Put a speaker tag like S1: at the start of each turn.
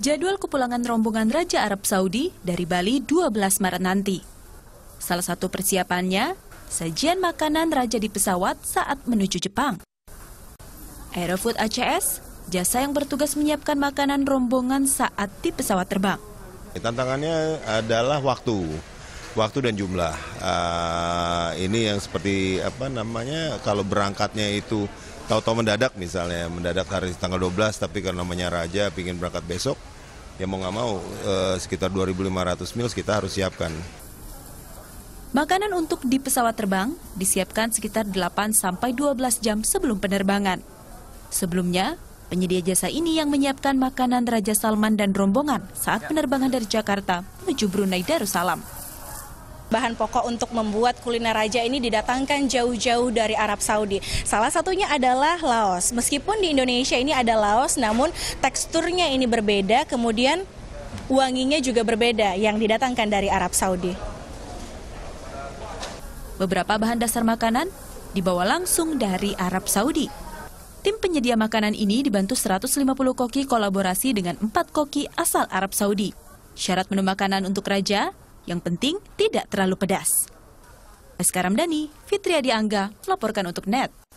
S1: jadwal kepulangan rombongan Raja Arab Saudi dari Bali 12 Maret nanti. Salah satu persiapannya, sajian makanan Raja di pesawat saat menuju Jepang. Aerofood ACS, jasa yang bertugas menyiapkan makanan rombongan saat di pesawat terbang.
S2: Tantangannya adalah waktu waktu dan jumlah. Uh, ini yang seperti apa namanya kalau berangkatnya itu tahu-tahu mendadak misalnya mendadak hari tanggal 12 tapi karena namanya raja pingin berangkat besok ya mau nggak mau uh, sekitar 2.500 mil kita harus siapkan.
S1: Makanan untuk di pesawat terbang disiapkan sekitar 8 sampai 12 jam sebelum penerbangan. Sebelumnya, penyedia jasa ini yang menyiapkan makanan Raja Salman dan rombongan
S3: saat penerbangan
S1: dari Jakarta menuju Brunei Darussalam
S4: bahan pokok untuk membuat kuliner raja ini didatangkan jauh-jauh dari Arab Saudi. Salah satunya adalah Laos. Meskipun di Indonesia ini ada Laos, namun teksturnya ini berbeda, kemudian wanginya juga berbeda yang didatangkan dari Arab Saudi.
S1: Beberapa bahan dasar makanan dibawa langsung dari Arab Saudi. Tim penyedia makanan ini dibantu 150 koki kolaborasi dengan 4 koki asal Arab Saudi. Syarat menu makanan untuk raja yang penting tidak terlalu pedas. Eskaram Dani, Fitria Dianga, melaporkan untuk NET.